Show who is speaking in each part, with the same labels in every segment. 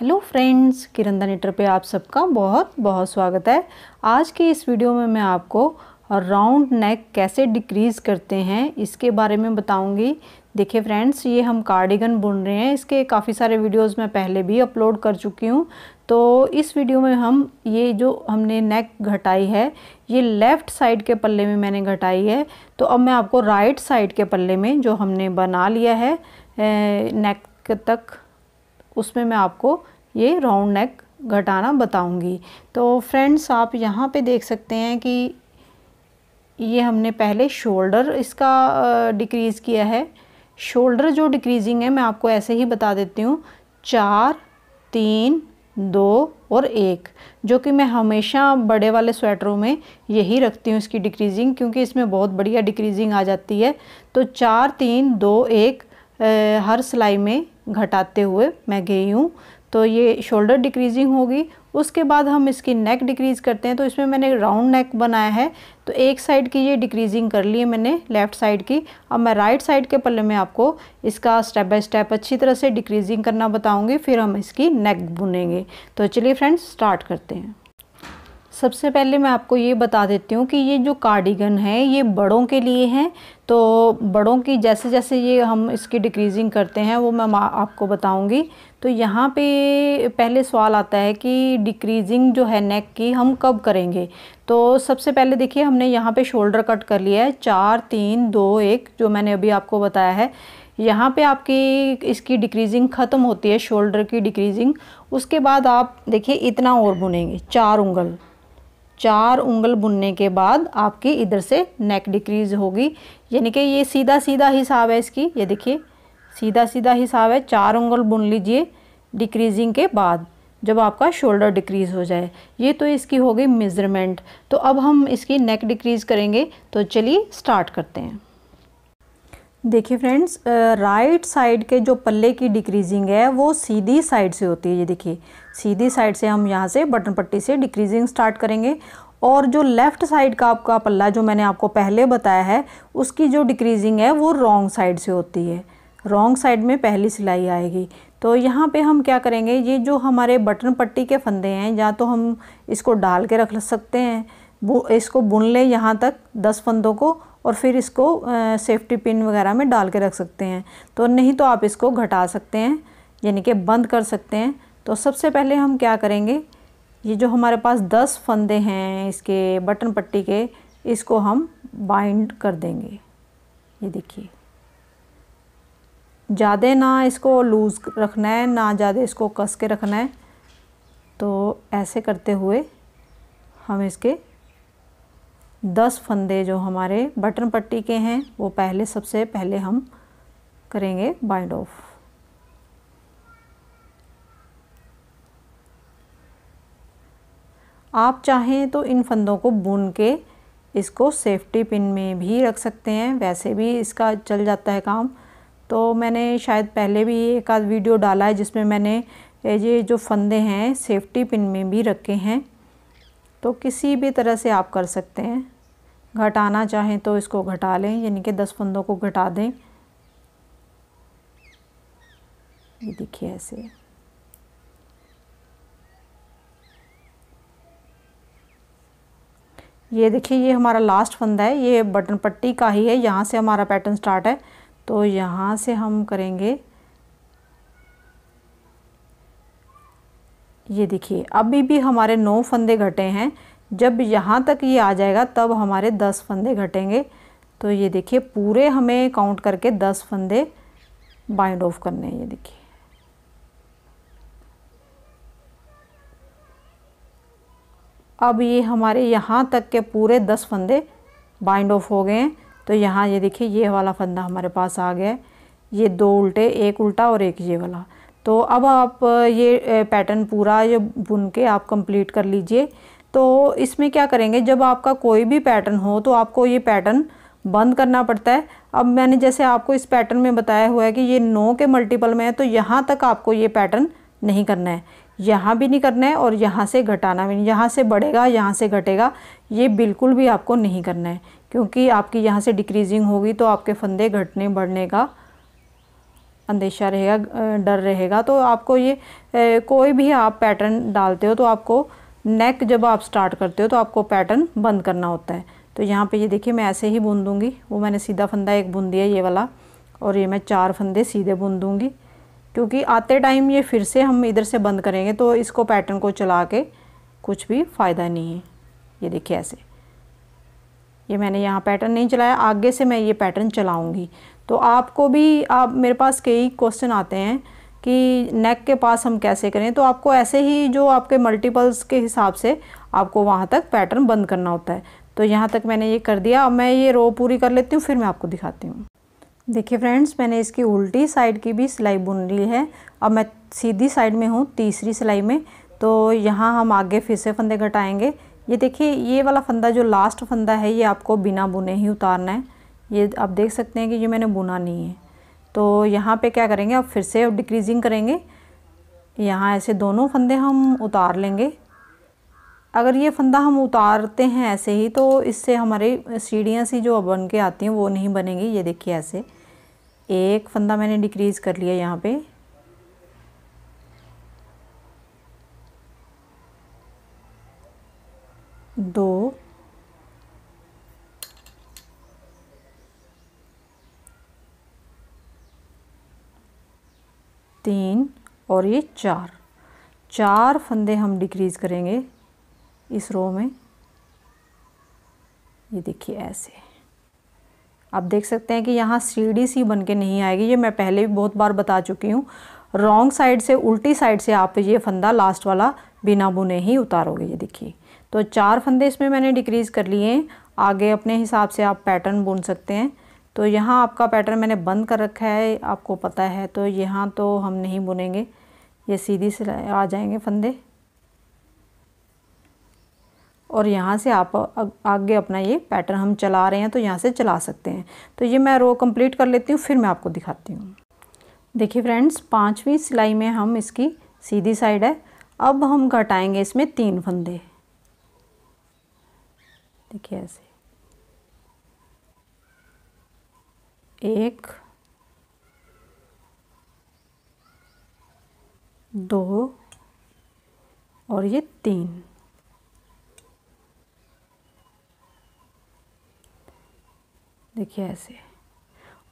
Speaker 1: hello friends किरंदा नेटर पे आप सबका बहुत बहुत स्वागत है आज के इस वीडियो में मैं आपको राउंड नेक कैसे डिक्रीज़ करते हैं इसके बारे में बताऊंगी देखिए फ्रेंड्स ये हम कार्डिगन बुन रहे हैं इसके काफ़ी सारे वीडियोस मैं पहले भी अपलोड कर चुकी हूँ तो इस वीडियो में हम ये जो हमने नेक घटाई है ये लेफ़्ट साइड के पल्ले में मैंने घटाई है तो अब मैं आपको राइट साइड के पल्ले में जो हमने बना लिया है नेक तक उसमें मैं आपको ये राउंड नेक घटाना बताऊंगी तो फ्रेंड्स आप यहाँ पे देख सकते हैं कि ये हमने पहले शोल्डर इसका डिक्रीज़ किया है शोल्डर जो डिक्रीजिंग है मैं आपको ऐसे ही बता देती हूँ चार तीन दो और एक जो कि मैं हमेशा बड़े वाले स्वेटरों में यही रखती हूँ इसकी डिक्रीजिंग क्योंकि इसमें बहुत बढ़िया डिक्रीजिंग आ जाती है तो चार तीन दो एक हर सिलाई में घटाते हुए मैं गई हूँ तो ये शोल्डर डिक्रीजिंग होगी उसके बाद हम इसकी नेक डिक्रीज़ करते हैं तो इसमें मैंने राउंड नेक बनाया है तो एक साइड की ये डिक्रीजिंग कर ली है मैंने लेफ़्ट साइड की अब मैं राइट साइड के पल्ले में आपको इसका स्टेप बाय स्टेप अच्छी तरह से डिक्रीजिंग करना बताऊंगी फिर हम इसकी नेक बुनेंगे तो चलिए फ्रेंड्स स्टार्ट करते हैं सबसे पहले मैं आपको ये बता देती हूँ कि ये जो कार्डिगन है ये बड़ों के लिए हैं तो बड़ों की जैसे जैसे ये हम इसकी डिक्रीजिंग करते हैं वो मैं आपको बताऊँगी तो यहाँ पे पहले सवाल आता है कि डिक्रीजिंग जो है नेक की हम कब करेंगे तो सबसे पहले देखिए हमने यहाँ पे शोल्डर कट कर लिया है चार तीन दो एक जो मैंने अभी आपको बताया है यहाँ पे आपकी इसकी डिक्रीजिंग ख़त्म होती है शोल्डर की डिक्रीजिंग उसके बाद आप देखिए इतना और बुनेंगे चार उंगल चार उंगल बुनने के बाद आपकी इधर से नेक डिक्रीज होगी यानी कि ये सीधा सीधा हिसाब है इसकी ये देखिए सीधा सीधा हिसाब है चार उंगल बुन लीजिए डिक्रीजिंग के बाद जब आपका शोल्डर डिक्रीज़ हो जाए ये तो इसकी हो गई मेज़रमेंट तो अब हम इसकी नेक डिक्रीज़ करेंगे तो चलिए स्टार्ट करते हैं देखिए फ्रेंड्स राइट साइड के जो पल्ले की डिक्रीजिंग है वो सीधी साइड से होती है ये देखिए सीधी साइड से हम यहाँ से बटन पट्टी से डिक्रीजिंग स्टार्ट करेंगे और जो लेफ़्ट साइड का आपका पल्ला जो मैंने आपको पहले बताया है उसकी जो डिक्रीजिंग है वो रॉन्ग साइड से होती है रॉन्ग साइड में पहली सिलाई आएगी तो यहाँ पे हम क्या करेंगे ये जो हमारे बटन पट्टी के फंदे हैं या तो हम इसको डाल के रख सकते हैं इसको बुन लें यहाँ तक दस फंदों को और फिर इसको सेफ्टी पिन वगैरह में डाल के रख सकते हैं तो नहीं तो आप इसको घटा सकते हैं यानी कि बंद कर सकते हैं तो सबसे पहले हम क्या करेंगे ये जो हमारे पास दस फंदे हैं इसके बटन पट्टी के इसको हम बाइंड कर देंगे ये देखिए ज़्यादा ना इसको लूज़ रखना है ना ज़्यादा इसको कस के रखना है तो ऐसे करते हुए हम इसके दस फंदे जो हमारे बटन पट्टी के हैं वो पहले सबसे पहले हम करेंगे बाइंड ऑफ आप चाहें तो इन फंदों को बुन के इसको सेफ्टी पिन में भी रख सकते हैं वैसे भी इसका चल जाता है काम तो मैंने शायद पहले भी एक आध वीडियो डाला है जिसमें मैंने ये जो फंदे हैं सेफ्टी पिन में भी रखे हैं तो किसी भी तरह से आप कर सकते हैं घटाना चाहें तो इसको घटा लें यानी कि दस फंदों को घटा दें ये देखिए ऐसे ये देखिए ये हमारा लास्ट फंदा है ये बटन पट्टी का ही है यहाँ से हमारा पैटर्न स्टार्ट है तो यहाँ से हम करेंगे ये देखिए अभी भी हमारे नौ फंदे घटे हैं जब यहाँ तक ये आ जाएगा तब हमारे दस फंदे घटेंगे तो ये देखिए पूरे हमें काउंट करके दस फंदे बाइंड ऑफ करने हैं ये देखिए अब ये हमारे यहाँ तक के पूरे दस फंदे बाइंड ऑफ हो गए हैं तो यहाँ ये देखिए ये वाला फंदा हमारे पास आ गया है ये दो उल्टे एक उल्टा और एक ये वाला तो अब आप ये पैटर्न पूरा ये बुन के आप कंप्लीट कर लीजिए तो इसमें क्या करेंगे जब आपका कोई भी पैटर्न हो तो आपको ये पैटर्न बंद करना पड़ता है अब मैंने जैसे आपको इस पैटर्न में बताया हुआ है कि ये नौ के मल्टीपल में है तो यहाँ तक आपको ये पैटर्न नहीं करना है यहाँ भी नहीं करना है और यहाँ से घटाना भी नहीं यहाँ से बढ़ेगा यहाँ से घटेगा ये बिल्कुल भी आपको नहीं करना है क्योंकि आपकी यहाँ से डिक्रीजिंग होगी तो आपके फंदे घटने बढ़ने का अंदेशा रहेगा डर रहेगा तो आपको ये कोई भी आप पैटर्न डालते हो तो आपको नेक जब आप स्टार्ट करते हो तो आपको पैटर्न बंद करना होता है तो यहाँ पे ये देखिए मैं ऐसे ही बुन दूँगी वो मैंने सीधा फंदा एक बुन दिया ये वाला और ये मैं चार फंदे सीधे बुन दूँगी क्योंकि आते टाइम ये फिर से हम इधर से बंद करेंगे तो इसको पैटर्न को चला के कुछ भी फ़ायदा नहीं है ये देखिए ऐसे ये मैंने यहाँ पैटर्न नहीं चलाया आगे से मैं ये पैटर्न चलाऊँगी तो आपको भी आप मेरे पास कई क्वेश्चन आते हैं कि नेक के पास हम कैसे करें तो आपको ऐसे ही जो आपके मल्टीपल्स के हिसाब से आपको वहाँ तक पैटर्न बंद करना होता है तो यहाँ तक मैंने ये कर दिया अब मैं ये रो पूरी कर लेती हूँ फिर मैं आपको दिखाती हूँ देखिए फ्रेंड्स मैंने इसकी उल्टी साइड की भी सिलाई बुन ली है अब मैं सीधी साइड में हूँ तीसरी सिलाई में तो यहाँ हम आगे फिर से फंदे घटाएँगे ये देखिए ये वाला फंदा जो लास्ट फंदा है ये आपको बिना बुने ही उतारना है ये आप देख सकते हैं कि ये मैंने बुना नहीं है तो यहाँ पे क्या करेंगे आप फिर से डिक्रीजिंग करेंगे यहाँ ऐसे दोनों फंदे हम उतार लेंगे अगर ये फंदा हम उतारते हैं ऐसे ही तो इससे हमारी सीढ़ियाँ सी जो बन के आती हैं वो नहीं बनेंगी ये देखिए ऐसे एक फंदा मैंने डिक्रीज़ कर लिया यहाँ पे दो तीन और ये चार चार फंदे हम डिक्रीज़ करेंगे इस रो में ये देखिए ऐसे आप देख सकते हैं कि यहाँ सीढ़ी सी बन के नहीं आएगी ये मैं पहले भी बहुत बार बता चुकी हूँ रॉन्ग साइड से उल्टी साइड से आप ये फंदा लास्ट वाला बिना बुने ही उतारोगे ये देखिए तो चार फंदे इसमें मैंने डिक्रीज़ कर लिए हैं आगे अपने हिसाब से आप पैटर्न बुन सकते हैं तो यहाँ आपका पैटर्न मैंने बंद कर रखा है आपको पता है तो यहाँ तो हम नहीं बुनेंगे ये सीधी से आ जाएंगे फंदे और यहाँ से आप आगे अपना ये पैटर्न हम चला रहे हैं तो यहाँ से चला सकते हैं तो ये मैं रो कंप्लीट कर लेती हूँ फिर मैं आपको दिखाती हूँ देखिए फ्रेंड्स पाँचवीं सिलाई में हम इसकी सीधी साइड है अब हम घटाएंगे इसमें तीन फंदे देखिए ऐसे एक दो और ये तीन देखिए ऐसे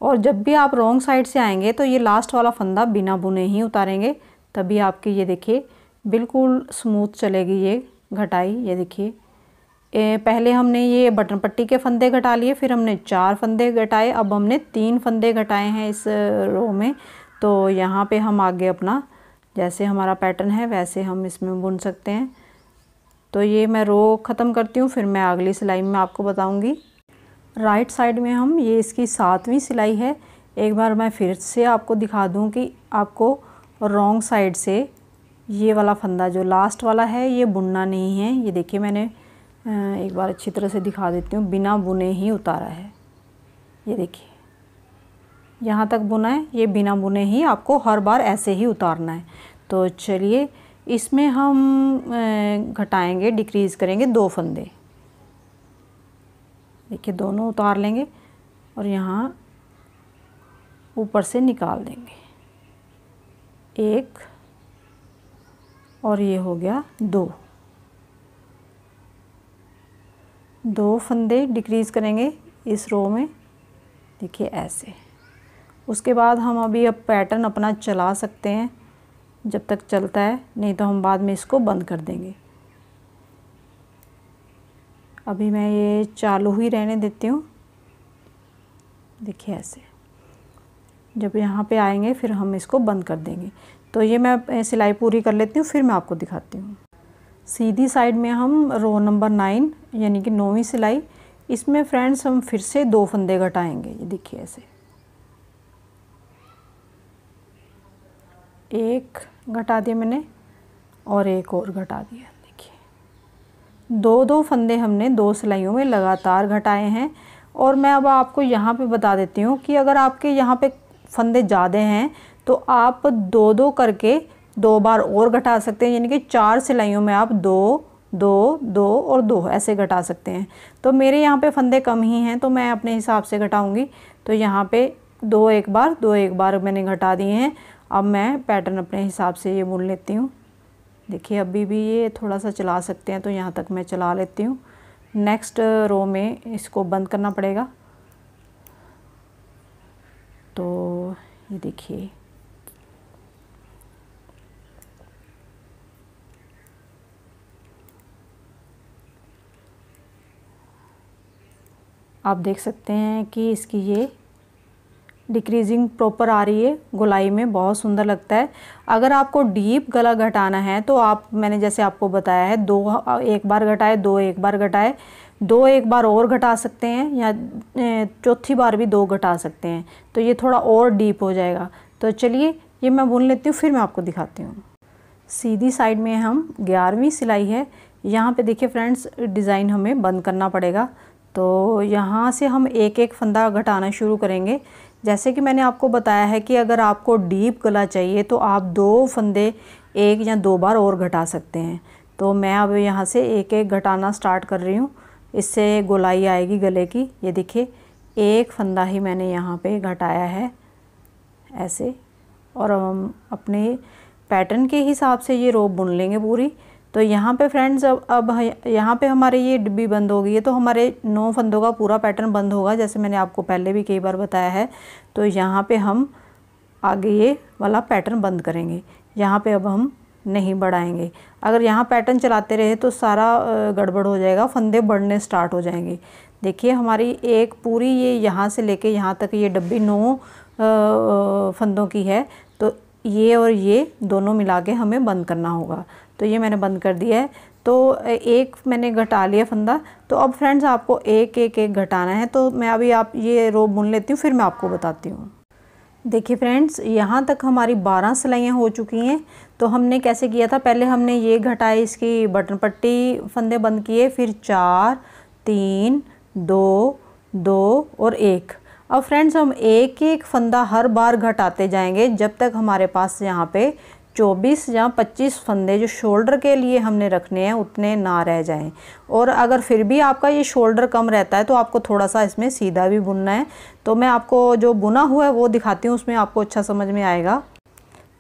Speaker 1: और जब भी आप रॉन्ग साइड से आएंगे तो ये लास्ट वाला फंदा बिना बुने ही उतारेंगे तभी आपकी ये देखिए बिल्कुल स्मूथ चलेगी ये घटाई ये देखिए पहले हमने ये बटन पट्टी के फंदे घटा लिए फिर हमने चार फंदे घटाए अब हमने तीन फंदे घटाए हैं इस रो में तो यहाँ पे हम आगे अपना जैसे हमारा पैटर्न है वैसे हम इसमें बुन सकते हैं तो ये मैं रो ख़त्म करती हूँ फिर मैं अगली सिलाई में आपको बताऊँगी राइट साइड में हम ये इसकी सातवीं सिलाई है एक बार मैं फिर से आपको दिखा दूँ कि आपको रॉन्ग साइड से ये वाला फंदा जो लास्ट वाला है ये बुनना नहीं है ये देखिए मैंने एक बार अच्छी तरह से दिखा देती हूँ बिना बुने ही उतारा है ये देखिए यहाँ तक बुना है ये बिना बुने ही आपको हर बार ऐसे ही उतारना है तो चलिए इसमें हम घटाएंगे डिक्रीज़ करेंगे दो फंदे देखिए दोनों उतार लेंगे और यहाँ ऊपर से निकाल देंगे एक और ये हो गया दो दो फंदे डिक्रीज़ करेंगे इस रो में देखिए ऐसे उसके बाद हम अभी अब पैटर्न अपना चला सकते हैं जब तक चलता है नहीं तो हम बाद में इसको बंद कर देंगे अभी मैं ये चालू ही रहने देती हूँ देखिए ऐसे जब यहाँ पे आएंगे फिर हम इसको बंद कर देंगे तो ये मैं सिलाई पूरी कर लेती हूँ फिर मैं आपको दिखाती हूँ सीधी साइड में हम रो नंबर नाइन यानी कि नौवीं सिलाई इसमें फ्रेंड्स हम फिर से दो फंदे घटाएंगे ये देखिए ऐसे एक घटा दिया मैंने और एक और घटा दिया देखिए दो दो फंदे हमने दो सिलाइयों में लगातार घटाए हैं और मैं अब आपको यहाँ पे बता देती हूँ कि अगर आपके यहाँ पे फंदे ज़्यादा हैं तो आप दो दो करके दो बार और घटा सकते हैं यानी कि चार सिलाइयों में आप दो दो दो और दो ऐसे घटा सकते हैं तो मेरे यहाँ पे फंदे कम ही हैं तो मैं अपने हिसाब से घटाऊँगी तो यहाँ पे दो एक बार दो एक बार मैंने घटा दिए हैं अब मैं पैटर्न अपने हिसाब से ये बुन लेती हूँ देखिए अभी भी ये थोड़ा सा चला सकते हैं तो यहाँ तक मैं चला लेती हूँ नेक्स्ट रो uh, में इसको बंद करना पड़ेगा तो ये देखिए आप देख सकते हैं कि इसकी ये डिक्रीजिंग प्रॉपर आ रही है गुलाई में बहुत सुंदर लगता है अगर आपको डीप गला घटाना है तो आप मैंने जैसे आपको बताया है दो एक बार घटाए दो एक बार घटाए दो एक बार और घटा सकते हैं या चौथी बार भी दो घटा सकते हैं तो ये थोड़ा और डीप हो जाएगा तो चलिए ये मैं बुन लेती हूँ फिर मैं आपको दिखाती हूँ सीधी साइड में हम ग्यारहवीं सिलाई है यहाँ पे देखिए फ्रेंड्स डिज़ाइन हमें बंद करना पड़ेगा तो यहाँ से हम एक एक फंदा घटाना शुरू करेंगे जैसे कि मैंने आपको बताया है कि अगर आपको डीप गला चाहिए तो आप दो फंदे एक या दो बार और घटा सकते हैं तो मैं अब यहाँ से एक एक घटाना स्टार्ट कर रही हूँ इससे गोलाई आएगी गले की ये देखिए एक फंदा ही मैंने यहाँ पे घटाया है ऐसे और हम अपने पैटर्न के हिसाब से ये रोप बुन लेंगे पूरी तो यहाँ पे फ्रेंड्स अब अब यहाँ पे हमारे ये डिब्बी बंद हो गई है तो हमारे नौ फंदों का पूरा पैटर्न बंद होगा जैसे मैंने आपको पहले भी कई बार बताया है तो यहाँ पे हम आगे ये वाला पैटर्न बंद करेंगे यहाँ पे अब हम नहीं बढ़ाएंगे अगर यहाँ पैटर्न चलाते रहे तो सारा गड़बड़ हो जाएगा फंदे बढ़ने स्टार्ट हो जाएंगे देखिए हमारी एक पूरी ये यहाँ से लेके यहाँ तक ये डिब्बी नौ फंदों की है तो ये और ये दोनों मिला के हमें बंद करना होगा तो ये मैंने बंद कर दिया है तो एक मैंने घटा लिया फंदा तो अब फ्रेंड्स आपको एक एक एक घटाना है तो मैं अभी आप ये रो बुन लेती हूँ फिर मैं आपको बताती हूँ देखिए फ्रेंड्स यहाँ तक हमारी 12 सिलाइयाँ हो चुकी हैं तो हमने कैसे किया था पहले हमने ये घटाए इसकी बटन पट्टी फंदे बंद किए फिर चार तीन दो दो और एक अब फ्रेंड्स हम एक एक फंदा हर बार घटाते जाएंगे जब तक हमारे पास यहाँ पे 24 या 25 फंदे जो शोल्डर के लिए हमने रखने हैं उतने ना रह जाएं और अगर फिर भी आपका ये शोल्डर कम रहता है तो आपको थोड़ा सा इसमें सीधा भी बुनना है तो मैं आपको जो बुना हुआ है वो दिखाती हूँ उसमें आपको अच्छा समझ में आएगा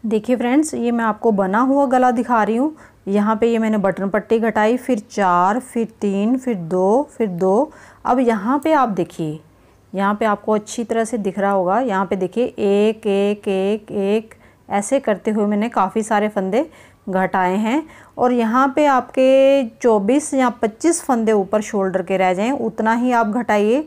Speaker 1: देखिए फ्रेंड्स ये मैं आपको बना हुआ गला दिखा रही हूँ यहाँ पे ये मैंने बटन पट्टी घटाई फिर चार फिर तीन फिर दो फिर दो अब यहाँ पे आप देखिए यहाँ पे आपको अच्छी तरह से दिख रहा होगा यहाँ पे देखिए एक एक एक एक ऐसे करते हुए मैंने काफ़ी सारे फंदे घटाए हैं और यहाँ पे आपके 24 या 25 फंदे ऊपर शोल्डर के रह जाएं उतना ही आप घटाइए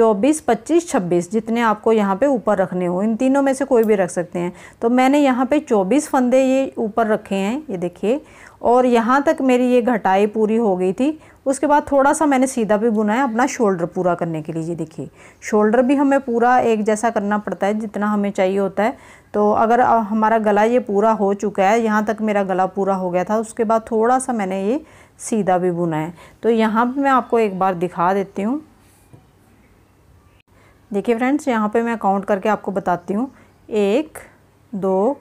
Speaker 1: 24, 25, 26 जितने आपको यहाँ पे ऊपर रखने हो इन तीनों में से कोई भी रख सकते हैं तो मैंने यहाँ पे 24 फंदे ये ऊपर रखे हैं ये देखिए और यहाँ तक मेरी ये घटाई पूरी हो गई थी उसके बाद थोड़ा सा मैंने सीधा भी बुना है अपना शोल्डर पूरा करने के लिए ये देखिए शोल्डर भी हमें पूरा एक जैसा करना पड़ता है जितना हमें चाहिए होता है तो अगर हमारा गला ये पूरा हो चुका है यहाँ तक मेरा गला पूरा हो गया था उसके बाद थोड़ा सा मैंने ये सीधा भी बुना है तो यहाँ पर मैं आपको एक बार दिखा देती हूँ देखिए फ्रेंड्स यहाँ पे मैं काउंट करके आपको बताती हूँ एक दो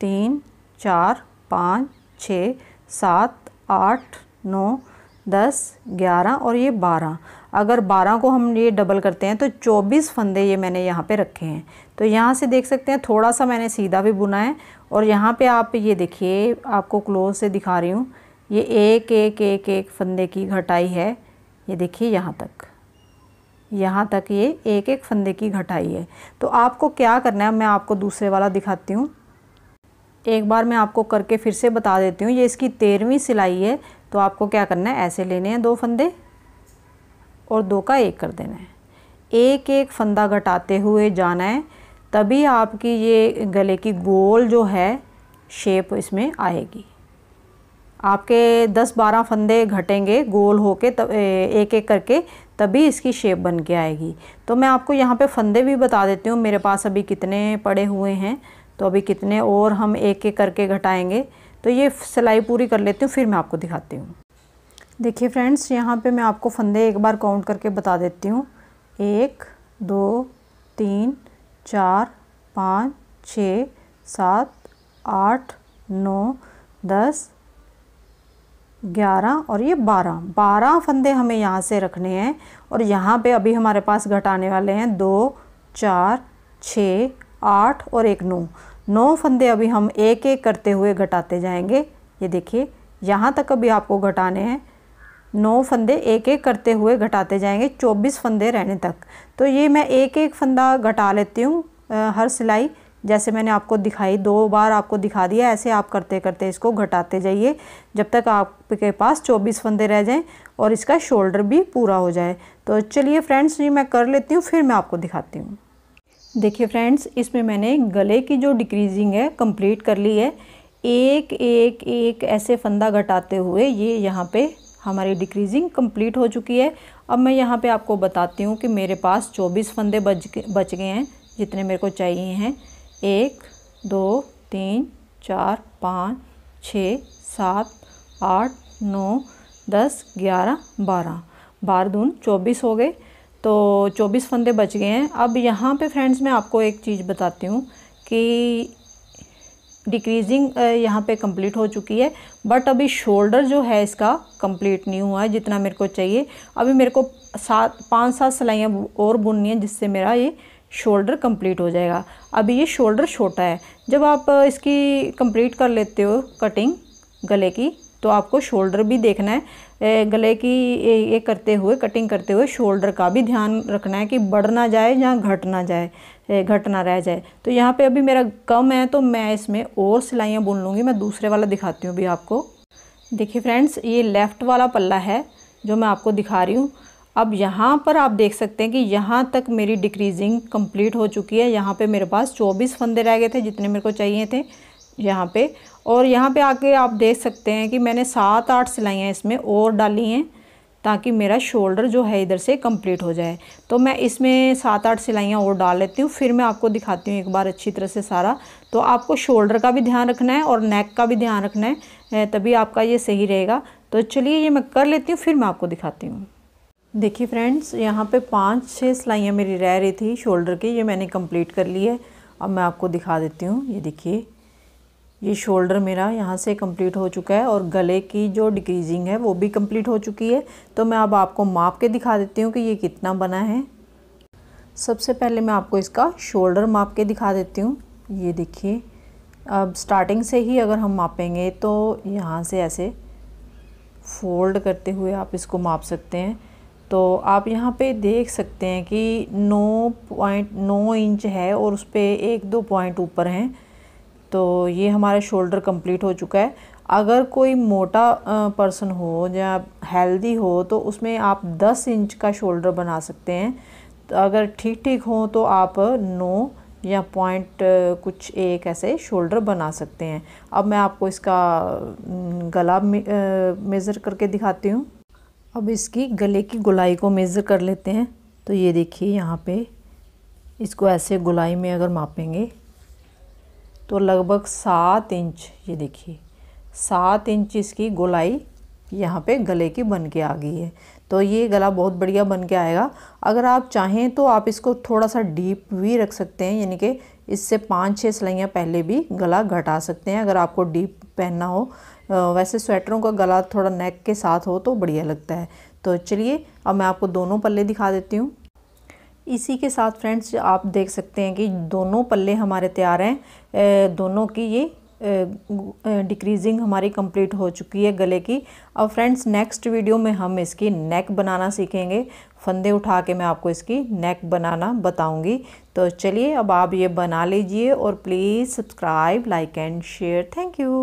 Speaker 1: तीन चार पाँच छ सात आठ नौ दस ग्यारह और ये बारह अगर बारह को हम ये डबल करते हैं तो चौबीस फंदे ये मैंने यहाँ पे रखे हैं तो यहाँ से देख सकते हैं थोड़ा सा मैंने सीधा भी बुना है और यहाँ पे आप ये देखिए आपको क्लोज से दिखा रही हूँ ये एक एक एक एक फंदे की घटाई है ये देखिए यहाँ तक यहाँ तक ये एक एक फंदे की घटाई है तो आपको क्या करना है मैं आपको दूसरे वाला दिखाती हूँ एक बार मैं आपको करके फिर से बता देती हूँ ये इसकी तेरहवीं सिलाई है तो आपको क्या करना है ऐसे लेने हैं दो फंदे और दो का एक कर देना है एक एक फंदा घटाते हुए जाना है तभी आपकी ये गले की गोल जो है शेप इसमें आएगी आपके 10-12 फंदे घटेंगे गोल होके तब एक एक करके तभी इसकी शेप बन के आएगी तो मैं आपको यहाँ पे फंदे भी बता देती हूँ मेरे पास अभी कितने पड़े हुए हैं तो अभी कितने और हम एक एक करके घटाएंगे तो ये सिलाई पूरी कर लेती हूँ फिर मैं आपको दिखाती हूँ देखिए फ्रेंड्स यहाँ पे मैं आपको फंदे एक बार काउंट करके बता देती हूँ एक दो तीन चार पाँच छ सात आठ नौ दस ग्यारह और ये बारह बारह फंदे हमें यहाँ से रखने हैं और यहाँ पे अभी हमारे पास घटाने वाले हैं दो चार छ आठ और एक नौ नौ फंदे अभी हम एक एक करते हुए घटाते जाएंगे ये देखिए यहाँ तक अभी आपको घटाने हैं नौ फंदे एक एक करते हुए घटाते जाएंगे चौबीस फंदे रहने तक तो ये मैं एक एक फंदा घटा लेती हूँ हर सिलाई जैसे मैंने आपको दिखाई दो बार आपको दिखा दिया ऐसे आप करते करते इसको घटाते जाइए जब तक आपके पास 24 फंदे रह जाएं और इसका शोल्डर भी पूरा हो जाए तो चलिए फ्रेंड्स ये मैं कर लेती हूँ फिर मैं आपको दिखाती हूँ देखिए फ्रेंड्स इसमें मैंने गले की जो डिक्रीजिंग है कंप्लीट कर ली है एक एक एक ऐसे फंदा घटाते हुए ये यहाँ पे हमारी डिक्रीजिंग कंप्लीट हो चुकी है अब मैं यहाँ पे आपको बताती हूँ कि मेरे पास 24 फंदे बच बच गए हैं जितने मेरे को चाहिए हैं एक दो तीन चार पाँच छ सात आठ नौ दस ग्यारह बारह बारह दून चौबीस हो गए तो 24 फंदे बच गए हैं अब यहाँ पे फ्रेंड्स मैं आपको एक चीज़ बताती हूँ कि डिक्रीजिंग यहाँ पे कंप्लीट हो चुकी है बट अभी शोल्डर जो है इसका कंप्लीट नहीं हुआ है जितना मेरे को चाहिए अभी मेरे को सात पाँच सात सिलाइयाँ और बुननी है जिससे मेरा ये शोल्डर कंप्लीट हो जाएगा अभी ये शोल्डर छोटा है जब आप इसकी कंप्लीट कर लेते हो कटिंग गले की तो आपको शोल्डर भी देखना है गले की ये करते हुए कटिंग करते हुए शोल्डर का भी ध्यान रखना है कि बढ़ ना जाए या घट ना जाए घट ना रह जाए तो यहाँ पे अभी मेरा कम है तो मैं इसमें और सिलाइयाँ बुन लूँगी मैं दूसरे वाला दिखाती हूँ अभी आपको देखिए फ्रेंड्स ये लेफ़्ट वाला पल्ला है जो मैं आपको दिखा रही हूँ अब यहाँ पर आप देख सकते हैं कि यहाँ तक मेरी डिक्रीजिंग कंप्लीट हो चुकी है यहाँ पे मेरे पास 24 फंदे रह गए थे जितने मेरे को चाहिए थे यहाँ पे और यहाँ पे आके आप देख सकते हैं कि मैंने सात आठ सिलाइयाँ इसमें और डाली हैं ताकि मेरा शोल्डर जो है इधर से कंप्लीट हो जाए तो मैं इसमें सात आठ सिलाइयाँ और डाल लेती हूँ फिर मैं आपको दिखाती हूँ एक बार अच्छी तरह से सारा तो आपको शोल्डर का भी ध्यान रखना है और नेक का भी ध्यान रखना है तभी आपका ये सही रहेगा तो चलिए ये मैं कर लेती हूँ फिर मैं आपको दिखाती हूँ देखिए फ्रेंड्स यहाँ पर पाँच छः सिलाइयाँ मेरी रह रही थी शोल्डर की ये मैंने कम्प्लीट कर ली है अब मैं आपको दिखा देती हूँ ये देखिए ये शोल्डर मेरा यहाँ से कंप्लीट हो चुका है और गले की जो डिक्रीजिंग है वो भी कंप्लीट हो चुकी है तो मैं अब आपको माप के दिखा देती हूँ कि ये कितना बना है सबसे पहले मैं आपको इसका शोल्डर माप के दिखा देती हूँ ये देखिए अब स्टार्टिंग से ही अगर हम मापेंगे तो यहाँ से ऐसे फोल्ड करते हुए आप इसको माप सकते हैं तो आप यहाँ पे देख सकते हैं कि नौ पॉइंट नौ इंच है और उस पर एक दो पॉइंट ऊपर हैं तो ये हमारा शोल्डर कंप्लीट हो चुका है अगर कोई मोटा पर्सन हो या हेल्दी हो तो उसमें आप 10 इंच का शोल्डर बना सकते हैं तो अगर ठीक ठीक हो तो आप 9 या पॉइंट कुछ एक ऐसे शोल्डर बना सकते हैं अब मैं आपको इसका गला मेज़र करके दिखाती हूँ अब इसकी गले की गुलाई को मेज़र कर लेते हैं तो ये देखिए यहाँ पे इसको ऐसे गुलाई में अगर मापेंगे तो लगभग सात इंच ये देखिए सात इंच इसकी गोलाई यहाँ पे गले की बन के आ गई है तो ये गला बहुत बढ़िया बन के आएगा अगर आप चाहें तो आप इसको थोड़ा सा डीप भी रख सकते हैं यानी कि इससे पाँच छः सिलाइयाँ पहले भी गला घटा सकते हैं अगर आपको डीप पहनना हो वैसे स्वेटरों का गला थोड़ा नेक के साथ हो तो बढ़िया लगता है तो चलिए अब मैं आपको दोनों पल्ले दिखा देती हूँ इसी के साथ फ्रेंड्स आप देख सकते हैं कि दोनों पल्ले हमारे तैयार हैं दोनों की ये डिक्रीजिंग हमारी कंप्लीट हो चुकी है गले की अब फ्रेंड्स नेक्स्ट वीडियो में हम इसकी नेक बनाना सीखेंगे फंदे उठा के मैं आपको इसकी नेक बनाना बताऊंगी तो चलिए अब आप ये बना लीजिए और please subscribe like and share thank you